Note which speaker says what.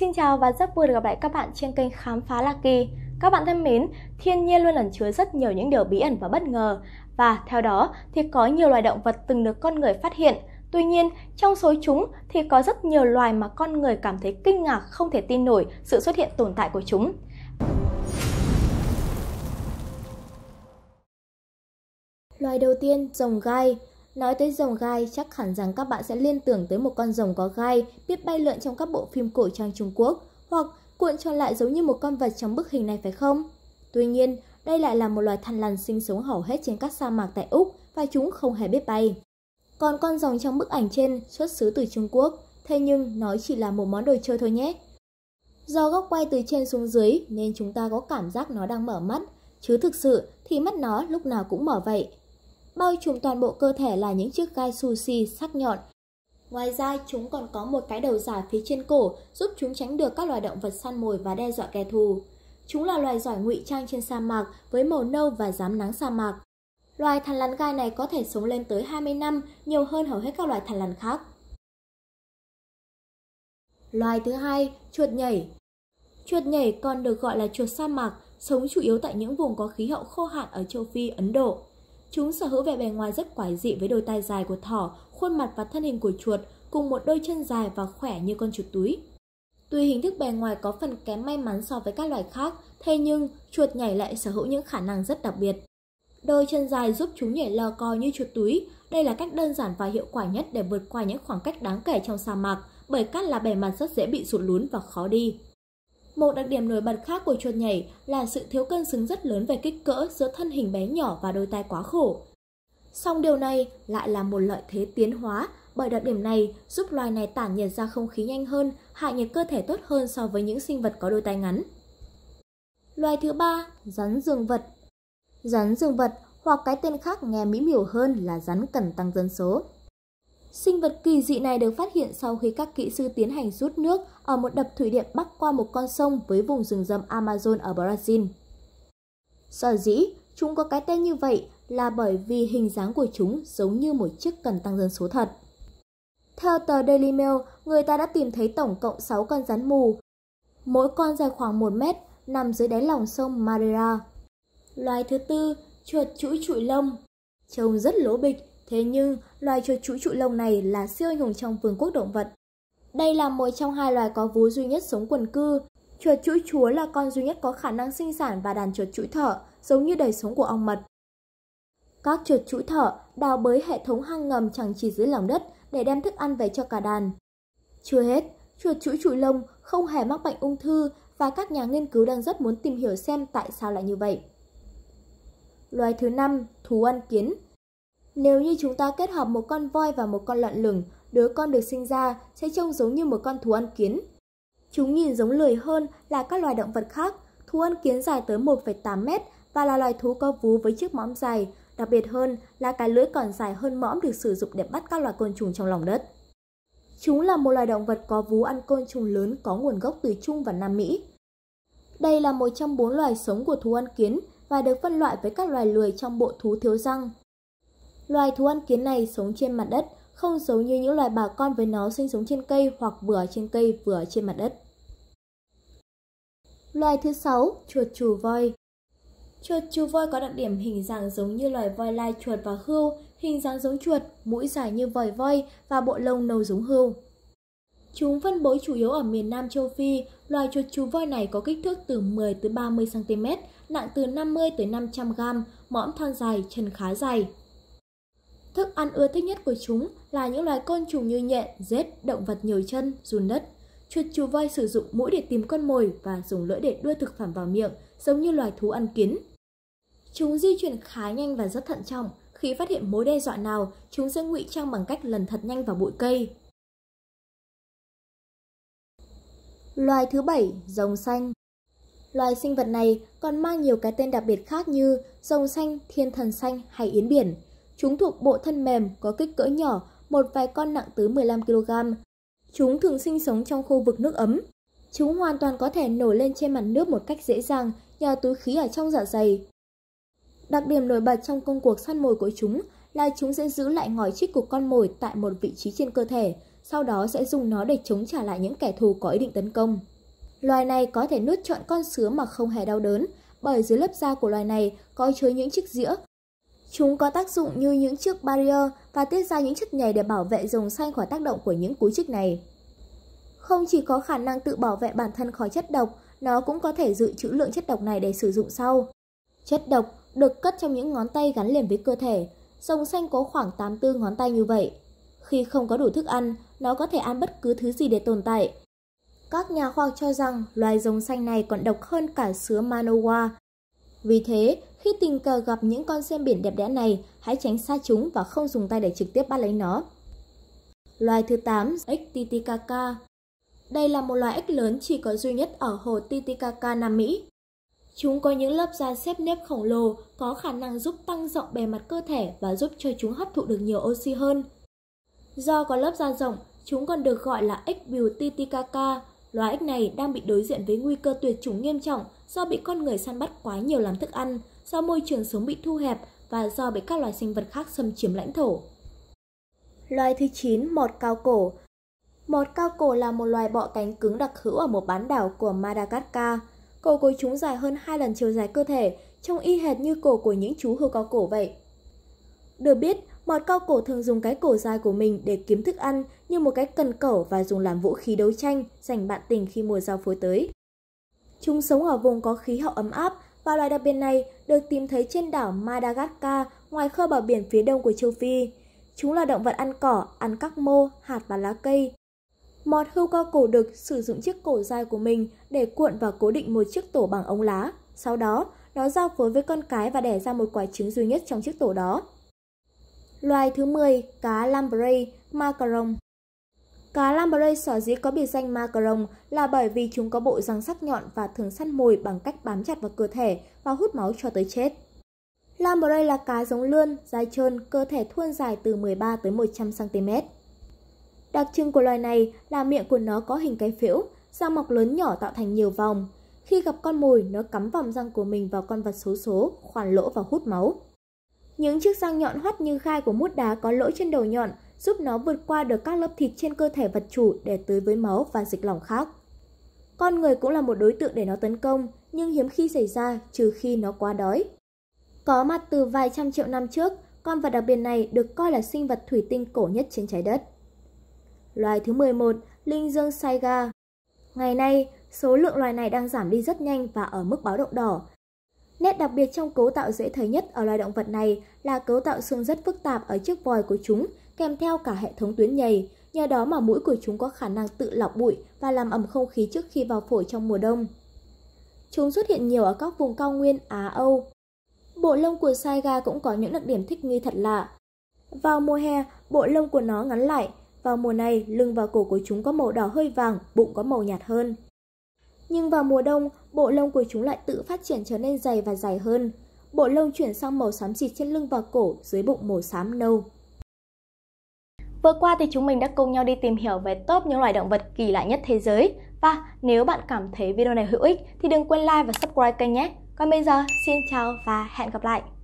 Speaker 1: Xin chào và rất vui được gặp lại các bạn trên kênh Khám phá La Kỳ. Các bạn thân mến, thiên nhiên luôn ẩn chứa rất nhiều những điều bí ẩn và bất ngờ và theo đó thì có nhiều loài động vật từng được con người phát hiện. Tuy nhiên, trong số chúng thì có rất nhiều loài mà con người cảm thấy kinh ngạc không thể tin nổi sự xuất hiện tồn tại của chúng. Loài đầu tiên, rồng gai. Nói tới rồng gai, chắc hẳn rằng các bạn sẽ liên tưởng tới một con rồng có gai biết bay lượn trong các bộ phim cổ trang Trung Quốc hoặc cuộn tròn lại giống như một con vật trong bức hình này phải không? Tuy nhiên, đây lại là một loài thằn lằn sinh sống hầu hết trên các sa mạc tại Úc và chúng không hề biết bay. Còn con rồng trong bức ảnh trên xuất xứ từ Trung Quốc, thế nhưng nó chỉ là một món đồ chơi thôi nhé. Do góc quay từ trên xuống dưới nên chúng ta có cảm giác nó đang mở mắt, chứ thực sự thì mắt nó lúc nào cũng mở vậy, bao trùm toàn bộ cơ thể là những chiếc gai sushi sắc nhọn. Ngoài ra, chúng còn có một cái đầu giả phía trên cổ giúp chúng tránh được các loài động vật săn mồi và đe dọa kẻ thù. Chúng là loài giỏi ngụy trang trên sa mạc với màu nâu và dám nắng sa mạc. Loài thằn lằn gai này có thể sống lên tới 20 năm, nhiều hơn hầu hết các loài thằn lằn khác. Loài thứ hai, chuột nhảy. Chuột nhảy còn được gọi là chuột sa mạc, sống chủ yếu tại những vùng có khí hậu khô hạn ở châu Phi, Ấn Độ. Chúng sở hữu vẻ bề ngoài rất quái dị với đôi tai dài của thỏ, khuôn mặt và thân hình của chuột, cùng một đôi chân dài và khỏe như con chuột túi. Tuy hình thức bề ngoài có phần kém may mắn so với các loài khác, thế nhưng chuột nhảy lại sở hữu những khả năng rất đặc biệt. Đôi chân dài giúp chúng nhảy lò co như chuột túi. Đây là cách đơn giản và hiệu quả nhất để vượt qua những khoảng cách đáng kể trong sa mạc, bởi cát là bề mặt rất dễ bị sụt lún và khó đi. Một đặc điểm nổi bật khác của chuột nhảy là sự thiếu cân xứng rất lớn về kích cỡ giữa thân hình bé nhỏ và đôi tai quá khổ. Song điều này lại là một lợi thế tiến hóa bởi đặc điểm này giúp loài này tản nhiệt ra không khí nhanh hơn, hạ nhiệt cơ thể tốt hơn so với những sinh vật có đôi tai ngắn. Loài thứ ba, rắn dương vật. Rắn dương vật hoặc cái tên khác nghe mỹ miều hơn là rắn cần tăng dân số. Sinh vật kỳ dị này được phát hiện sau khi các kỹ sư tiến hành rút nước ở một đập thủy điện bắc qua một con sông với vùng rừng rậm Amazon ở Brazil. Sở dĩ chúng có cái tên như vậy là bởi vì hình dáng của chúng giống như một chiếc cần tăng dân số thật. Theo tờ Daily Mail, người ta đã tìm thấy tổng cộng 6 con rắn mù. Mỗi con dài khoảng 1 mét, nằm dưới đáy lòng sông Madeira. Loài thứ tư, chuột chuỗi trụi lông. Trông rất lố bịch Thế nhưng, loài chuột chú trụ lông này là siêu anh hùng trong vương quốc động vật. Đây là một trong hai loài có vú duy nhất sống quần cư. Chuột chuỗi chúa là con duy nhất có khả năng sinh sản và đàn chuột chuỗi thở, giống như đời sống của ong mật. Các chuột chuỗi thở đào bới hệ thống hang ngầm chẳng chỉ dưới lòng đất để đem thức ăn về cho cả đàn. Chưa hết, chuột chuỗi trụ lông không hề mắc bệnh ung thư và các nhà nghiên cứu đang rất muốn tìm hiểu xem tại sao lại như vậy. Loài thứ năm, thú ăn kiến, nếu như chúng ta kết hợp một con voi và một con lợn lửng, đứa con được sinh ra sẽ trông giống như một con thú ăn kiến. Chúng nhìn giống lười hơn là các loài động vật khác. Thú ăn kiến dài tới 1,8 mét và là loài thú có vú với chiếc mõm dài. Đặc biệt hơn là cái lưỡi còn dài hơn mõm được sử dụng để bắt các loài côn trùng trong lòng đất. Chúng là một loài động vật có vú ăn côn trùng lớn có nguồn gốc từ Trung và Nam Mỹ. Đây là một trong bốn loài sống của thú ăn kiến và được phân loại với các loài lười trong bộ thú thiếu răng. Loài thú ăn kiến này sống trên mặt đất, không giống như những loài bà con với nó sinh sống trên cây hoặc vừa trên cây vừa trên mặt đất. Loài thứ sáu, chuột chù voi. Chuột chù voi có đặc điểm hình dạng giống như loài voi lai chuột và hươu, hình dáng giống chuột, mũi dài như vòi voi và bộ lông nâu giống hươu. Chúng phân bố chủ yếu ở miền Nam châu Phi, loài chuột chù voi này có kích thước từ 10 tới 30 cm, nặng từ 50 tới 500 g, mõm thon dài, chân khá dài. Thức ăn ưa thích nhất của chúng là những loài côn trùng như nhện, rết, động vật nhồi chân, run đất. Chuột chù voi sử dụng mũi để tìm con mồi và dùng lưỡi để đưa thực phẩm vào miệng, giống như loài thú ăn kiến. Chúng di chuyển khá nhanh và rất thận trọng. Khi phát hiện mối đe dọa nào, chúng sẽ ngụy trang bằng cách lần thật nhanh vào bụi cây. Loài thứ bảy, rồng xanh. Loài sinh vật này còn mang nhiều cái tên đặc biệt khác như rồng xanh, thiên thần xanh hay yến biển. Chúng thuộc bộ thân mềm, có kích cỡ nhỏ, một vài con nặng tới 15 kg. Chúng thường sinh sống trong khu vực nước ấm. Chúng hoàn toàn có thể nổi lên trên mặt nước một cách dễ dàng nhờ túi khí ở trong dạ dày. Đặc điểm nổi bật trong công cuộc săn mồi của chúng là chúng sẽ giữ lại ngòi trích của con mồi tại một vị trí trên cơ thể, sau đó sẽ dùng nó để chống trả lại những kẻ thù có ý định tấn công. Loài này có thể nuốt trọn con sứa mà không hề đau đớn, bởi dưới lớp da của loài này có chứa những chiếc dĩa Chúng có tác dụng như những chiếc barrier và tiết ra những chất nhầy để bảo vệ rồng xanh khỏi tác động của những cú chích này. Không chỉ có khả năng tự bảo vệ bản thân khỏi chất độc, nó cũng có thể dự trữ lượng chất độc này để sử dụng sau. Chất độc được cất trong những ngón tay gắn liền với cơ thể. Rồng xanh có khoảng 84 ngón tay như vậy. Khi không có đủ thức ăn, nó có thể ăn bất cứ thứ gì để tồn tại. Các nhà khoa học cho rằng loài rồng xanh này còn độc hơn cả sứa Manowa. Vì thế, khi tình cờ gặp những con sen biển đẹp đẽ này, hãy tránh xa chúng và không dùng tay để trực tiếp bắt lấy nó. Loài thứ 8, ếch Titicaca Đây là một loài ếch lớn chỉ có duy nhất ở hồ Titicaca, Nam Mỹ. Chúng có những lớp da xếp nếp khổng lồ, có khả năng giúp tăng rộng bề mặt cơ thể và giúp cho chúng hấp thụ được nhiều oxy hơn. Do có lớp da rộng, chúng còn được gọi là ếch bìu Titicaca. Loài ếch này đang bị đối diện với nguy cơ tuyệt chủng nghiêm trọng do bị con người săn bắt quá nhiều làm thức ăn, do môi trường sống bị thu hẹp và do bị các loài sinh vật khác xâm chiếm lãnh thổ. Loài thứ 9, mọt cao cổ. Mọt cao cổ là một loài bọ cánh cứng đặc hữu ở một bán đảo của Madagascar. Cổ của chúng dài hơn hai lần chiều dài cơ thể, trông y hệt như cổ của những chú hươu cao cổ vậy. Được biết, mọt cao cổ thường dùng cái cổ dài của mình để kiếm thức ăn như một cái cần cẩu và dùng làm vũ khí đấu tranh, giành bạn tình khi mùa giao phối tới. Chúng sống ở vùng có khí hậu ấm áp, và loài đặc biệt này được tìm thấy trên đảo Madagascar ngoài khơi bờ biển phía đông của châu Phi. Chúng là động vật ăn cỏ, ăn các mô, hạt và lá cây. Mọt hưu cao cổ đực sử dụng chiếc cổ dài của mình để cuộn và cố định một chiếc tổ bằng ống lá. Sau đó, nó giao phối với con cái và đẻ ra một quả trứng duy nhất trong chiếc tổ đó. Loài thứ 10, cá lamprey, macaron. Cá lamprey sở dĩ có biệt danh macaron là bởi vì chúng có bộ răng sắc nhọn và thường săn mồi bằng cách bám chặt vào cơ thể và hút máu cho tới chết. Lamprey là cá giống lươn, dài trơn, cơ thể thuôn dài từ 13 tới 100 cm. Đặc trưng của loài này là miệng của nó có hình cái phễu, răng mọc lớn nhỏ tạo thành nhiều vòng. Khi gặp con mồi, nó cắm vòng răng của mình vào con vật số, số, khoan lỗ và hút máu. Những chiếc răng nhọn hoắt như khai của mút đá có lỗ trên đầu nhọn giúp nó vượt qua được các lớp thịt trên cơ thể vật chủ để tới với máu và dịch lỏng khác. Con người cũng là một đối tượng để nó tấn công, nhưng hiếm khi xảy ra trừ khi nó quá đói. Có mặt từ vài trăm triệu năm trước, con vật đặc biệt này được coi là sinh vật thủy tinh cổ nhất trên trái đất. Loài thứ 11, linh dương saiga. Ngày nay, số lượng loài này đang giảm đi rất nhanh và ở mức báo động đỏ. Nét đặc biệt trong cấu tạo dễ thấy nhất ở loài động vật này là cấu tạo xương rất phức tạp ở chiếc vòi của chúng kèm theo cả hệ thống tuyến nhầy, nhờ đó mà mũi của chúng có khả năng tự lọc bụi và làm ẩm không khí trước khi vào phổi trong mùa đông. Chúng xuất hiện nhiều ở các vùng cao nguyên Á Âu. Bộ lông của Saiga cũng có những đặc điểm thích nghi thật lạ. Vào mùa hè, bộ lông của nó ngắn lại, vào mùa này, lưng và cổ của chúng có màu đỏ hơi vàng, bụng có màu nhạt hơn. Nhưng vào mùa đông, bộ lông của chúng lại tự phát triển trở nên dày và dài hơn. Bộ lông chuyển sang màu xám xịt trên lưng và cổ, dưới bụng màu xám nâu. Vừa qua thì chúng mình đã cùng nhau đi tìm hiểu về top những loài động vật kỳ lạ nhất thế giới. Và nếu bạn cảm thấy video này hữu ích thì đừng quên like và subscribe kênh nhé. Còn bây giờ, xin chào và hẹn gặp lại!